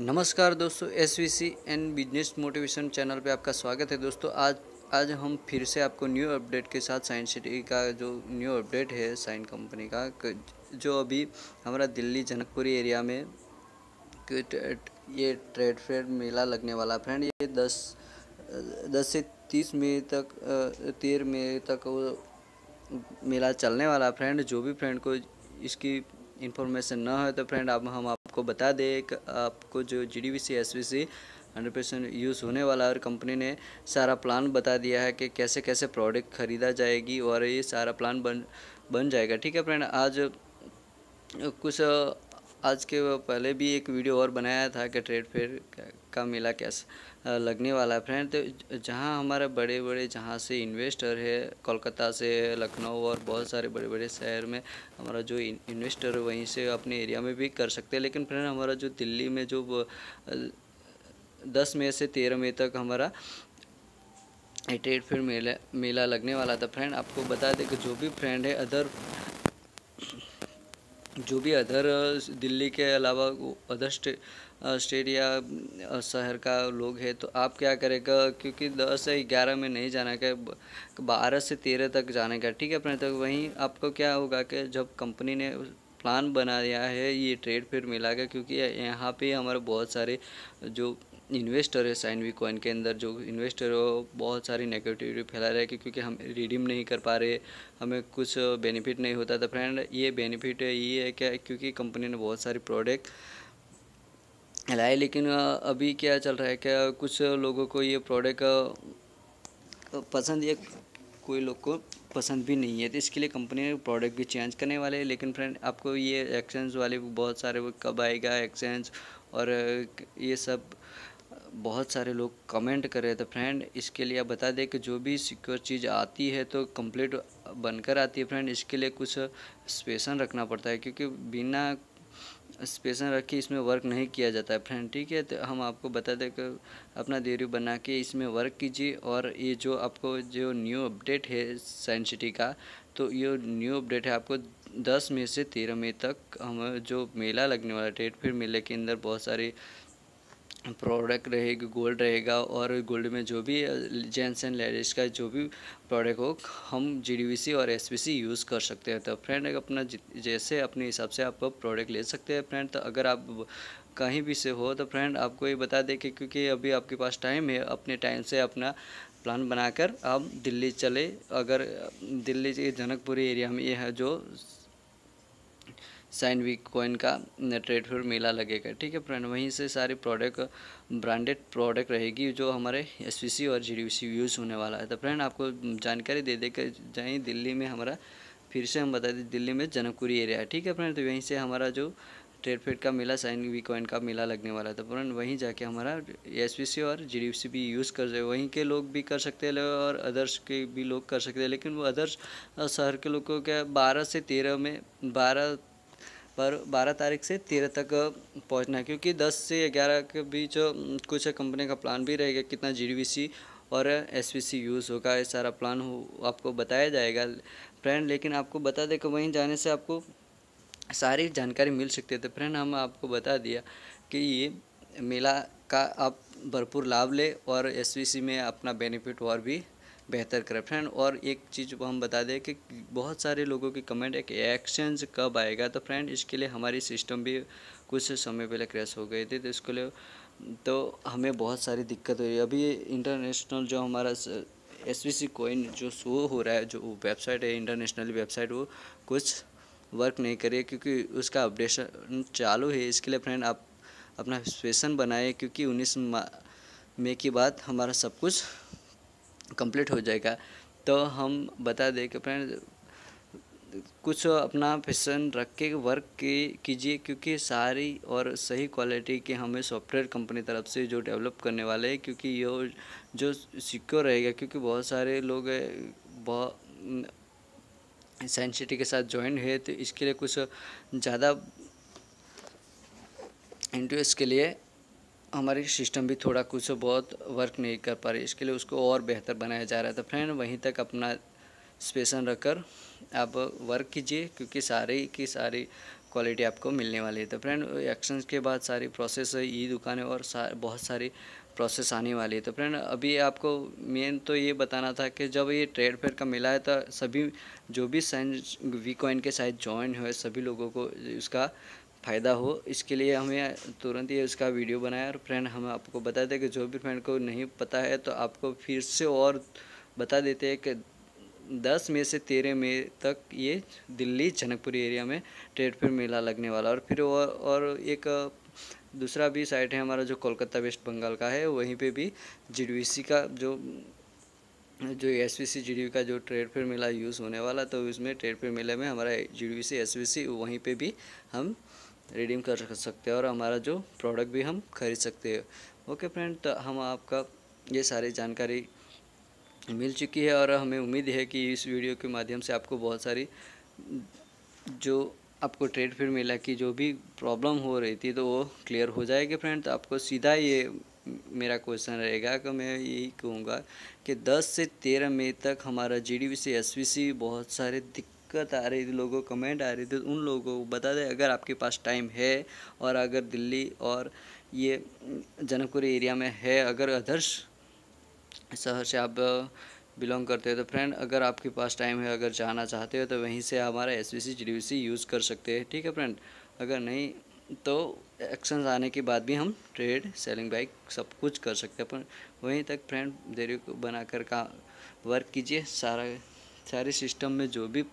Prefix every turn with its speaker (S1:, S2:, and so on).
S1: नमस्कार दोस्तों S V C and business motivation channel पे आपका स्वागत है दोस्तों आज आज हम फिर से आपको न्यू अपडेट के साथ साइंस सिटी का जो न्यू अपडेट है साइन कंपनी का जो अभी हमारा दिल्ली जनकपुरी एरिया में ये ट्रेड फेयर मेला लगने वाला फ्रेंड ये दस दस से तीस मई तक तेरह मई तक वो मेला चलने वाला फ्रेंड जो भी फ्रेंड को इसकी इन्फॉर्मेशन ना हो तो फ्रेंड अब हम आपको बता दें कि आपको जो G D V C S V C hundred percent use होने वाला है और कंपनी ने सारा प्लान बता दिया है कि कैसे कैसे प्रोडक्ट खरीदा जाएगी और ये सारा प्लान बन बन जाएगा ठीक है फ्रेंड आज कुछ आज के पहले भी एक वीडियो और बनाया था कि ट्रेड फेयर का मेला कैसा लगने वाला है फ्रेंड तो जहाँ हमारे बड़े बड़े जहाँ से इन्वेस्टर है कोलकाता से लखनऊ और बहुत सारे बड़े बड़े शहर में हमारा जो इन्वेस्टर है वहीं से अपने एरिया में भी कर सकते हैं लेकिन फ्रेंड हमारा जो दिल्ली में जो दस मई से तेरह मई तक हमारा ट्रेड फिर मेला मेला लगने वाला था फ्रेंड आपको बता दें कि जो भी फ्रेंड है अदर जो भी अदर दिल्ली के अलावा अदर स्टे, स्टेट या शहर का लोग है तो आप क्या करेगा क्योंकि दस या ग्यारह में नहीं जाना का बारह से तेरह तक जाने का ठीक है अपने तक वहीं आपको क्या होगा कि जब कंपनी ने प्लान बनाया है ये ट्रेड फिर मिला गया क्योंकि यहाँ पे हमारे बहुत सारे जो इन्वेस्टर है साइन वी कॉइन के अंदर जो इन्वेस्टर हो बहुत सारी नेगेटिविटी फैला रहे हैं क्योंकि हम रिडीम नहीं कर पा रहे हमें कुछ बेनिफिट नहीं होता था तो फ्रेंड ये बेनिफिट है ये है क्या क्योंकि कंपनी ने बहुत सारी प्रोडक्ट लाए लेकिन अभी क्या चल रहा है क्या कुछ लोगों को ये प्रोडक्ट पसंद या कोई लोग को पसंद भी नहीं है तो इसके लिए कंपनी ने प्रोडक्ट भी चेंज करने वाले हैं लेकिन फ्रेंड आपको ये एक्सचेंज वाले बहुत सारे वो कब आएगा एक्सचेंज और ये सब बहुत सारे लोग कमेंट कर रहे थे फ्रेंड इसके लिए आप बता दें कि जो भी सिक्योर चीज़ आती है तो कंप्लीट बनकर आती है फ्रेंड इसके लिए कुछ स्पेशन रखना पड़ता है क्योंकि बिना स्पेशन रखे इसमें वर्क नहीं किया जाता है फ्रेंड ठीक है तो हम आपको बता दें कि अपना देरी बना के इसमें वर्क कीजिए और ये जो आपको जो न्यू अपडेट है साइंस सिटी का तो ये न्यू अपडेट है आपको दस मई से तेरह मई तक हम जो मेला लगने वाला डेट फिर मेले के अंदर बहुत सारी प्रोडक्ट रहेगी गोल्ड रहेगा और गोल्ड में जो भी जेंट्स एंड लेडीज़ का जो भी प्रोडक्ट हो हम जी और एस यूज़ कर सकते हैं तो फ्रेंड अपना जैसे अपने हिसाब से आप प्रोडक्ट ले सकते हैं फ्रेंड तो अगर आप कहीं भी से हो तो फ्रेंड आपको ये बता दें कि क्योंकि अभी आपके पास टाइम है अपने टाइम से अपना प्लान बनाकर आप दिल्ली चले अगर दिल्ली जनकपुरी एरिया में ये है जो साइन वी कोइन का ट्रेड फेयर मेला लगेगा ठीक है फ्रेंड वहीं से सारे प्रोडक्ट ब्रांडेड प्रोडक्ट रहेगी जो हमारे एस और जी यूज़ होने वाला है तो फ्रेंड आपको जानकारी दे देकर जाए दिल्ली में हमारा फिर से हम बता दें दिल्ली में जनकपुरी एरिया है ठीक है फ्रेंड तो यहीं से हमारा जो ट्रेड फेड का मेला साइन वी कोइन का मेला लगने वाला है तो फ्रेंड वहीं जाके हमारा एस और जी भी यूज़ कर रहे वहीं के लोग भी कर सकते हैं और अदर्स के भी लोग कर सकते हैं लेकिन वो अदर्स शहर के लोगों के क्या बारह से तेरह में बारह पर 12 तारीख से 13 तक पहुंचना है क्योंकि 10 से 11 के बीच कुछ कंपनी का प्लान भी रहेगा कितना जी और एस यूज़ होगा ये सारा प्लान हो आपको बताया जाएगा फ्रेंड लेकिन आपको बता दें कि वहीं जाने से आपको सारी जानकारी मिल सकती है तो फ्रेंड हम आपको बता दिया कि ये मेला का आप भरपूर लाभ ले और एस में अपना बेनिफिट और भी बेहतर करप्शन और एक चीज़ को हम बता दें कि बहुत सारे लोगों के कमेंट है कि एक्सचेंज कब आएगा तो फ्रेंड इसके लिए हमारी सिस्टम भी कुछ समय पहले क्रैश हो गए थे तो इसके लिए तो हमें बहुत सारी दिक्कत हुई अभी इंटरनेशनल जो हमारा एस वी सी कोइन जो शो हो रहा है जो वेबसाइट है इंटरनेशनल वेबसाइट वो कुछ वर्क नहीं करे क्योंकि उसका अपडेशन चालू है इसके लिए फ्रेंड आप अपना स्पेशन बनाए क्योंकि उन्नीस मई के बाद हमारा सब कुछ कंप्लीट हो जाएगा तो हम बता दें कि फ्रेंड कुछ अपना पैसन रख के वर्क कीजिए क्योंकि सारी और सही क्वालिटी के हमें सॉफ्टवेयर कंपनी तरफ से जो डेवलप करने वाले हैं क्योंकि ये जो सिक्योर रहेगा क्योंकि बहुत सारे लोग बहुत सेंसिटी के साथ ज्वाइन है तो इसके लिए कुछ ज़्यादा इंटरेस्ट के लिए हमारे सिस्टम भी थोड़ा कुछ बहुत वर्क नहीं कर पा रही इसके लिए उसको और बेहतर बनाया जा रहा है तो फ्रेंड वहीं तक अपना रख रखकर आप वर्क कीजिए क्योंकि सारी की सारी क्वालिटी आपको मिलने वाली है तो फ्रेंड एक्शन के बाद सारी प्रोसेस ई दुकानें और सा, बहुत सारी प्रोसेस आने वाली है तो फ्रेंड अभी आपको मेन तो ये बताना था कि जब ये ट्रेड फेयर का मिला है तो सभी जो भी साइन वी कॉइन के साथ ज्वाइन हुए सभी लोगों को इसका फ़ायदा हो इसके लिए हमें तुरंत ही उसका वीडियो बनाया और फ्रेंड हम आपको बता दें कि जो भी फ्रेंड को नहीं पता है तो आपको फिर से और बता देते हैं कि दस मई से तेरह मई तक ये दिल्ली जनकपुरी एरिया में ट्रेड फेयर मेला लगने वाला और फिर और, और एक दूसरा भी साइट है हमारा जो कोलकाता वेस्ट बंगाल का है वहीं पे भी जी का जो जो एस वी सी जी का जो ट्रेड फेयर मेला यूज़ होने वाला तो उसमें ट्रेड फेयर मेले में हमारा G D V C S V C वहीं पर भी हम रिडीम कर सकते हैं और हमारा जो प्रोडक्ट भी हम खरीद सकते हैं ओके फ्रेंड तो हम आपका ये सारी जानकारी मिल चुकी है और हमें उम्मीद है कि इस वीडियो के माध्यम से आपको बहुत सारी जो आपको ट्रेड फिर मिला कि जो भी प्रॉब्लम हो रही थी तो वो क्लियर हो जाएगी फ्रेंड तो आपको सीधा ये मेरा क्वेश्चन रहेगा कि मैं यही कहूँगा कि 10 से 13 मई तक हमारा जीडीपी से एसवीसी बहुत सारे दिक्कत दिक्कत आ रही थी लोगों को कमेंट आ रही थी उन लोगों को बता दें अगर आपके पास टाइम है और अगर दिल्ली और ये जनकपुरी एरिया में है अगर अदर्श शहर से आप बिलोंग करते हो तो फ्रेंड अगर आपके पास टाइम है अगर जाना चाहते हो तो वहीं से हमारा एस वी यूज़ कर सकते हैं ठीक है फ्रेंड अगर नहीं तो एक्शन आने के बाद भी हम ट्रेड सेलिंग बाइक सब कुछ कर सकते हैं पर वहीं तक फ्रेंड देरी को बनाकर का वर्क कीजिए सारा सारे सिस्टम में जो भी